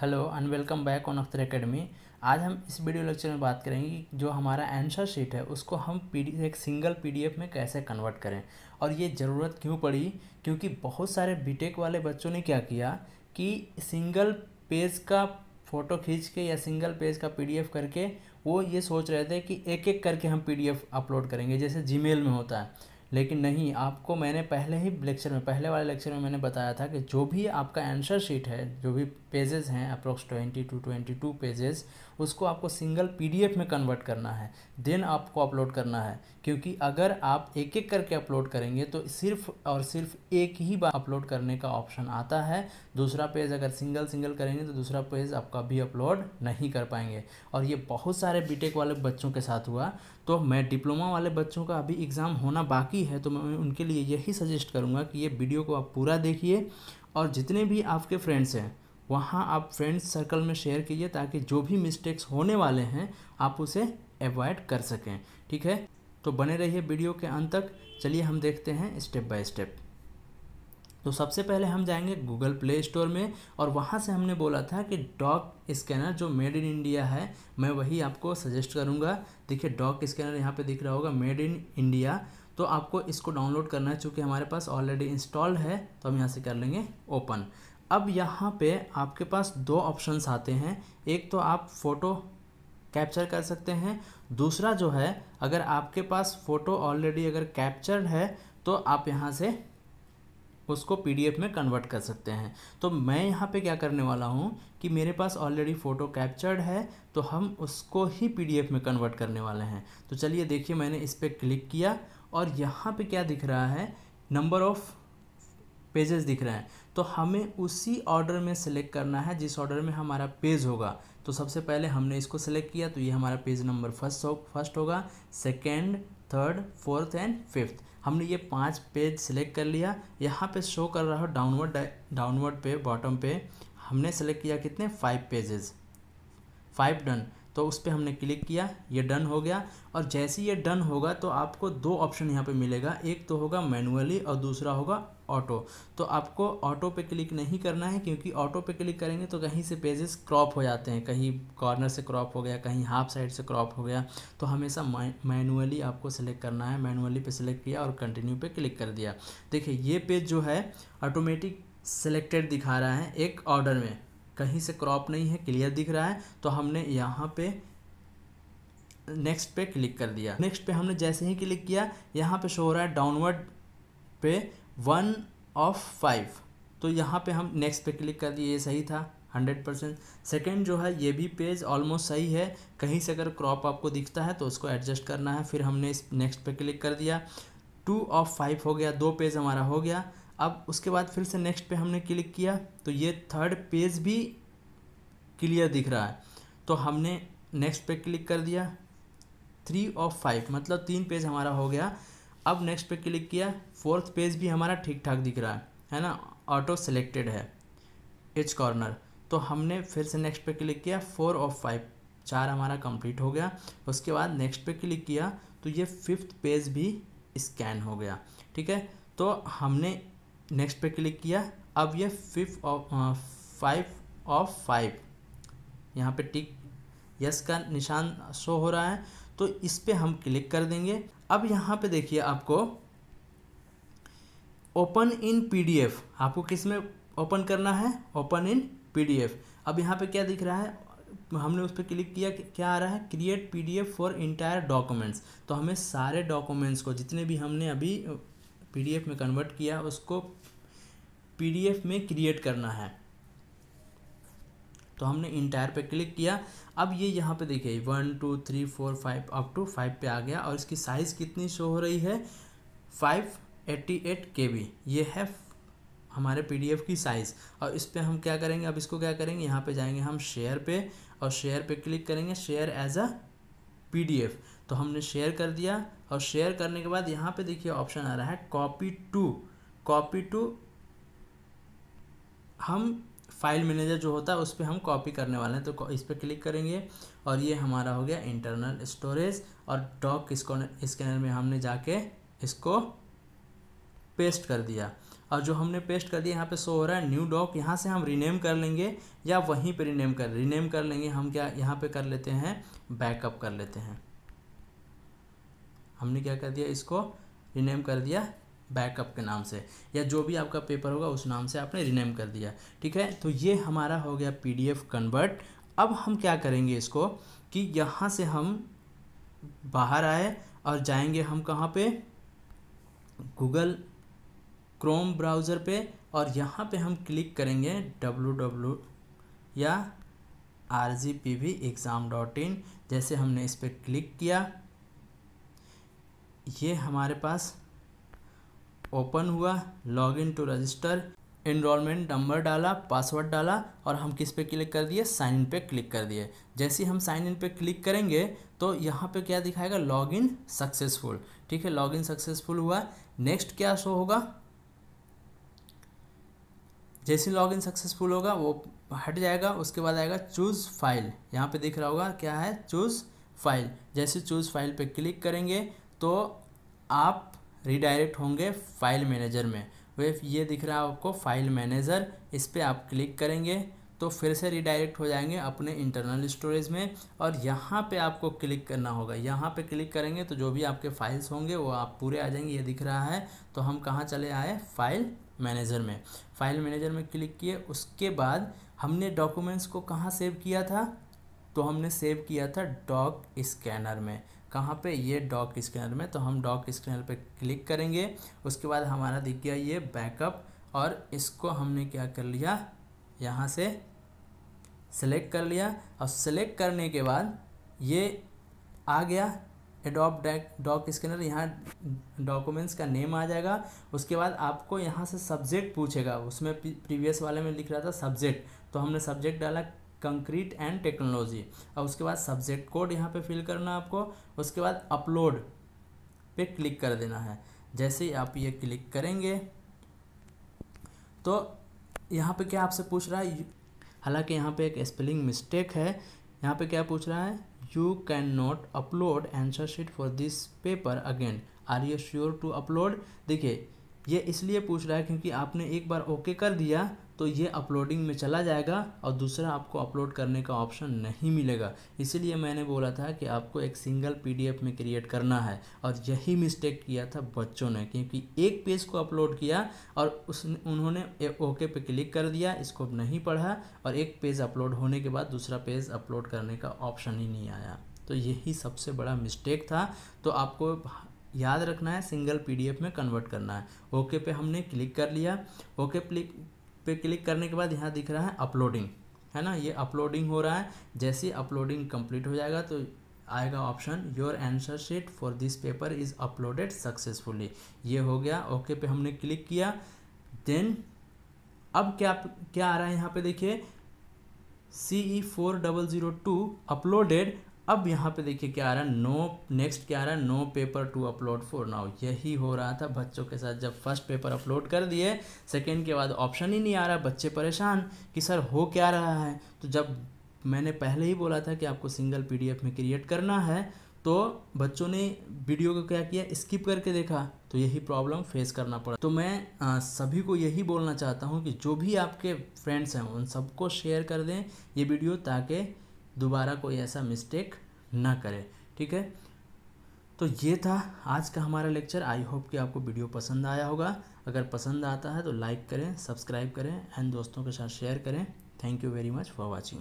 hello and welcome back on Akhtar academy आज हम इस वीडियो लेक्चर में बात करेंगे कि जो हमारा आंसर शीट है उसको हम पी एक सिंगल पीडीएफ में कैसे कन्वर्ट करें और ये ज़रूरत क्यों पड़ी क्योंकि बहुत सारे बीटेक वाले बच्चों ने क्या किया कि सिंगल पेज का फ़ोटो खींच के या सिंगल पेज का पी करके वो ये सोच रहे थे कि एक एक करके हम पी अपलोड करेंगे जैसे जी में होता है लेकिन नहीं आपको मैंने पहले ही लेक्चर में पहले वाले लेक्चर में मैंने बताया था कि जो भी आपका आंसर शीट है जो भी पेजेस हैं approx twenty two twenty two pages उसको आपको सिंगल पीडीएफ में कन्वर्ट करना है देन आपको अपलोड करना है क्योंकि अगर आप एक एक करके अपलोड करेंगे तो सिर्फ और सिर्फ एक ही बार अपलोड करने का ऑप्शन आता है दूसरा पेज अगर सिंगल सिंगल करेंगे तो दूसरा पेज आप कभी अपलोड नहीं कर पाएंगे और ये बहुत सारे बीटेक वाले बच्चों के साथ हुआ तो मैं डिप्लोमा वाले बच्चों का अभी एग्ज़ाम होना बाकी है तो मैं उनके लिए यही सजेस्ट करूँगा कि ये वीडियो को आप पूरा देखिए और जितने भी आपके फ्रेंड्स हैं वहाँ आप फ्रेंड्स सर्कल में शेयर कीजिए ताकि जो भी मिस्टेक्स होने वाले हैं आप उसे अवॉइड कर सकें ठीक है तो बने रहिए वीडियो के अंत तक चलिए हम देखते हैं स्टेप बाय स्टेप तो सबसे पहले हम जाएंगे गूगल प्ले स्टोर में और वहाँ से हमने बोला था कि डॉक स्कैनर जो मेड इन इंडिया है मैं वही आपको सजेस्ट करूँगा देखिए डॉक स्कैनर यहाँ पे दिख रहा होगा मेड इन इंडिया तो आपको इसको डाउनलोड करना है चूँकि हमारे पास ऑलरेडी इंस्टॉल्ड है तो हम यहाँ से कर लेंगे ओपन अब यहाँ पे आपके पास दो ऑप्शंस आते हैं एक तो आप फ़ोटो कैप्चर कर सकते हैं दूसरा जो है अगर आपके पास फ़ोटो ऑलरेडी अगर कैप्चर्ड है तो आप यहाँ से उसको पीडीएफ में कन्वर्ट कर सकते हैं तो मैं यहाँ पे क्या करने वाला हूँ कि मेरे पास ऑलरेडी फ़ोटो कैप्चर्ड है तो हम उसको ही पीडीएफ में कन्वर्ट करने वाले हैं तो चलिए देखिए मैंने इस पर क्लिक किया और यहाँ पे क्या दिख रहा है नंबर ऑफ़ पेजेस दिख रहे हैं तो हमें उसी ऑर्डर में सेलेक्ट करना है जिस ऑर्डर में हमारा पेज होगा तो सबसे पहले हमने इसको सेलेक्ट किया तो ये हमारा पेज नंबर फर्स्ट हो फर्स्ट होगा second third fourth and fifth हमने ये पांच पेज सेलेक्ट कर लिया यहाँ पे शो कर रहा है डाउनवर्ड डाउनवर्ड पे बॉटम पे हमने सेलेक्ट किया कितने फाइव पेजेस फाइव डन तो उस पर हमने क्लिक किया ये डन हो गया और जैसे ये डन होगा तो आपको दो ऑप्शन यहाँ पे मिलेगा एक तो होगा मैनुअली और दूसरा होगा ऑटो तो आपको ऑटो पे क्लिक नहीं करना है क्योंकि ऑटो पे क्लिक करेंगे तो कहीं से पेजेस क्रॉप हो जाते हैं कहीं कॉर्नर से क्रॉप हो गया कहीं हाफ साइड से क्रॉप हो गया तो हमेशा मैनुअली आपको सेलेक्ट करना है मैनुअली पे सेलेक्ट किया और कंटिन्यू पे क्लिक कर दिया देखिए ये पेज जो है ऑटोमेटिक सेलेक्टेड दिखा रहा है एक ऑर्डर में कहीं से क्रॉप नहीं है क्लियर दिख रहा है तो हमने यहाँ पर नेक्स्ट पे क्लिक कर दिया नेक्स्ट पे हमने जैसे ही क्लिक किया यहाँ पे शो हो रहा है डाउनवर्ड पे वन ऑफ फाइव तो यहाँ पे हम नेक्स्ट पे क्लिक कर दिए ये सही था हंड्रेड परसेंट सेकेंड जो है ये भी पेज ऑलमोस्ट सही है कहीं से अगर क्रॉप आपको दिखता है तो उसको एडजस्ट करना है फिर हमने इस नेक्स्ट पे क्लिक कर दिया टू ऑफ फाइव हो गया दो पेज हमारा हो गया अब उसके बाद फिर से नेक्स्ट पे हमने क्लिक किया तो ये थर्ड पेज भी क्लियर दिख रहा है तो हमने नेक्स्ट पे क्लिक कर दिया थ्री ऑफ फाइव मतलब तीन पेज हमारा हो गया अब नेक्स्ट पे क्लिक किया फोर्थ पेज भी हमारा ठीक ठाक दिख रहा है है ना ऑटो सेलेक्टेड है इच कॉर्नर तो हमने फिर से नेक्स्ट पे क्लिक किया फोर ऑफ फाइव चार हमारा कंप्लीट हो गया उसके बाद नेक्स्ट पे क्लिक किया तो ये फिफ्थ पेज भी स्कैन हो गया ठीक है तो हमने नेक्स्ट पे क्लिक किया अब ये fifth of five of five यहाँ पे टिक यस का निशान शो हो रहा है तो इस पर हम क्लिक कर देंगे अब यहाँ पे देखिए आपको ओपन इन पी आपको किस में ओपन करना है ओपन इन पी अब यहाँ पे क्या दिख रहा है हमने उस पर क्लिक किया क्या आ रहा है create PDF for entire documents तो हमें सारे डॉक्यूमेंट्स को जितने भी हमने अभी पी में कन्वर्ट किया उसको पी में क्रिएट करना है तो हमने इंटायर पे क्लिक किया अब ये यहाँ पे देखिए one two three four five up to five पे आ गया और इसकी साइज़ कितनी शो हो रही है five eighty eight K B ये है हमारे पी की साइज़ और इस पर हम क्या करेंगे अब इसको क्या करेंगे यहाँ पर जाएंगे हम शेयर पे और शेयर पर क्लिक करेंगे शेयर एज अ पी तो हमने शेयर कर दिया और शेयर करने के बाद यहाँ पे देखिए ऑप्शन आ रहा है कॉपी टू कॉपी टू हम फाइल मैनेजर जो होता है उस पर हम कॉपी करने वाले हैं तो इस पर क्लिक करेंगे और ये हमारा हो गया इंटरनल स्टोरेज और डॉक स्कैनर में हमने जाके इसको पेस्ट कर दिया और जो हमने पेस्ट कर दिया यहाँ पे शो हो रहा है न्यू डॉक यहाँ से हम रीनेम कर लेंगे या वहीं पे रीनेम कर रीनेम कर लेंगे हम क्या यहाँ पे कर लेते हैं बैकअप कर लेते हैं हमने क्या कर दिया इसको रीनेम कर दिया बैकअप के नाम से या जो भी आपका पेपर होगा उस नाम से आपने रिनेम कर दिया ठीक है तो ये हमारा हो गया पीडीएफ कन्वर्ट अब हम क्या करेंगे इसको कि यहाँ से हम बाहर आए और जाएंगे हम कहाँ पे गूगल क्रोम ब्राउज़र पे और यहाँ पे हम क्लिक करेंगे डब्लू डब्लू या R G P V exam dot in जैसे हमने इस पर क्लिक किया ये हमारे पास ओपन हुआ log in to register enrollment number डाला पासवर्ड डाला और हम किस पे क्लिक कर दिए साइन इन पे क्लिक कर दिए जैसे ही हम साइन इन पे क्लिक करेंगे तो यहाँ पे क्या दिखाएगा लॉग इन सक्सेसफुल ठीक है लॉग इन सक्सेसफुल हुआ नेक्स्ट क्या शो होगा जैसे लॉग इन सक्सेसफुल होगा वो हट जाएगा उसके बाद आएगा चूज़ फाइल यहाँ पे दिख रहा होगा क्या है चूज़ फाइल जैसे चूज़ फाइल पे क्लिक करेंगे तो आप रिडायरेक्ट होंगे फाइल मैनेजर में वेफ तो ये दिख रहा है आपको फाइल मैनेजर इस पर आप क्लिक करेंगे तो फिर से रिडायरेक्ट हो जाएंगे अपने इंटरनल स्टोरेज में और यहाँ पे आपको क्लिक करना होगा यहाँ पे क्लिक करेंगे तो जो भी आपके फाइल्स होंगे वो आप पूरे आ जाएंगे ये दिख रहा है तो हम कहाँ चले आए फाइल मैनेजर में फाइल मैनेजर में क्लिक किए उसके बाद हमने डॉक्यूमेंट्स को कहाँ सेव किया था तो हमने सेव किया था डॉक स्कैनर में कहाँ पे ये डॉक स्कैनर में तो हम डॉक स्कैनर पे क्लिक करेंगे उसके बाद हमारा दिख गया ये बैकअप और इसको हमने क्या कर लिया यहाँ से सेलेक्ट कर लिया और सेलेक्ट करने के बाद ये आ गया एडोप डॉक स्कैनर यहाँ डॉक्यूमेंट्स का नेम आ जाएगा उसके बाद आपको यहाँ से सब्जेक्ट पूछेगा उसमें प्रीवियस वाले में लिख रहा था सब्जेक्ट तो हमने सब्जेक्ट डाला कंक्रीट एंड टेक्नोलॉजी और उसके बाद सब्जेक्ट कोड यहाँ पे फिल करना है आपको उसके बाद अपलोड पे क्लिक कर देना है जैसे ही आप ये क्लिक करेंगे तो यहाँ पे क्या आपसे पूछ रहा है हालांकि यहाँ पे एक स्पेलिंग मिस्टेक है यहाँ पे क्या पूछ रहा है you can not upload answer sheet for this paper again are you sure to upload देखिए ये इसलिए पूछ रहा है क्योंकि आपने एक बार ओके कर दिया तो ये अपलोडिंग में चला जाएगा और दूसरा आपको अपलोड करने का ऑप्शन नहीं मिलेगा इसीलिए मैंने बोला था कि आपको एक सिंगल पीडीएफ में क्रिएट करना है और यही मिस्टेक किया था बच्चों ने क्योंकि एक पेज को अपलोड किया और उस उन्होंने ओके पे क्लिक कर दिया इसको नहीं पढ़ा और एक पेज अपलोड होने के बाद दूसरा पेज अपलोड करने का ऑप्शन ही नहीं आया तो यही सबसे बड़ा मिस्टेक था तो आपको याद रखना है सिंगल पीडीएफ में कन्वर्ट करना है ओके पे हमने क्लिक कर लिया ओके पे क्लिक करने के बाद यहाँ दिख रहा है अपलोडिंग है ना ये अपलोडिंग हो रहा है जैसे अपलोडिंग कंप्लीट हो जाएगा तो आएगा option your answer sheet for this paper is uploaded successfully ये हो गया ओके okay पे हमने क्लिक किया देन अब क्या क्या आ रहा है यहाँ पे देखिए C E four double zero two uploaded अब यहाँ पे देखिए क्या आ रहा है नो नेक्स्ट क्या आ रहा है no paper to upload for now यही हो रहा था बच्चों के साथ जब फर्स्ट पेपर अपलोड कर दिए सेकेंड के बाद ऑप्शन ही नहीं आ रहा बच्चे परेशान कि सर हो क्या रहा है तो जब मैंने पहले ही बोला था कि आपको सिंगल पी में क्रिएट करना है तो बच्चों ने वीडियो को क्या किया स्किप करके देखा तो यही प्रॉब्लम फेस करना पड़ा तो मैं आ, सभी को यही बोलना चाहता हूँ कि जो भी आपके फ्रेंड्स हैं उन सबको शेयर कर दें ये वीडियो ताकि दोबारा कोई ऐसा मिस्टेक ना करें ठीक है तो ये था आज का हमारा लेक्चर आई होप कि आपको वीडियो पसंद आया होगा अगर पसंद आता है तो लाइक करें सब्सक्राइब करें एंड दोस्तों के साथ शेयर करें thank you very much for watching